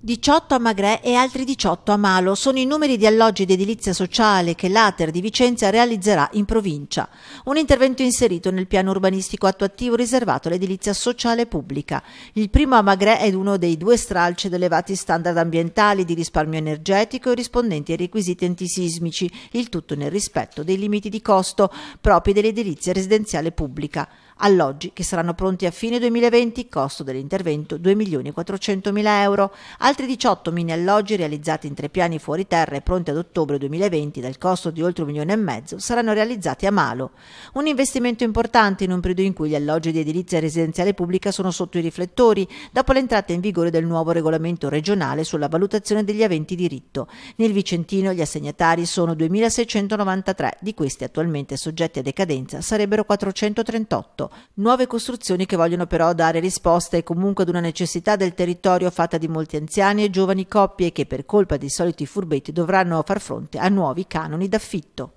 18 a Magrè e altri 18 a Malo sono i numeri di alloggi di edilizia sociale che l'Ater di Vicenza realizzerà in provincia. Un intervento inserito nel piano urbanistico attuativo riservato all'edilizia sociale pubblica. Il primo a Magrè è uno dei due stralci di elevati standard ambientali di risparmio energetico e rispondenti ai requisiti antisismici, il tutto nel rispetto dei limiti di costo propri dell'edilizia residenziale pubblica. Alloggi che saranno pronti a fine 2020, costo dell'intervento 2.400.000 euro. Altri 18 mini alloggi realizzati in tre piani fuori terra e pronti ad ottobre 2020 dal costo di oltre un milione e mezzo saranno realizzati a Malo. Un investimento importante in un periodo in cui gli alloggi di edilizia residenziale pubblica sono sotto i riflettori dopo l'entrata in vigore del nuovo regolamento regionale sulla valutazione degli aventi diritto. Nel Vicentino gli assegnatari sono 2.693, di questi attualmente soggetti a decadenza sarebbero 438 nuove costruzioni che vogliono però dare risposte comunque ad una necessità del territorio fatta di molti anziani e giovani coppie che per colpa dei soliti furbetti dovranno far fronte a nuovi canoni d'affitto.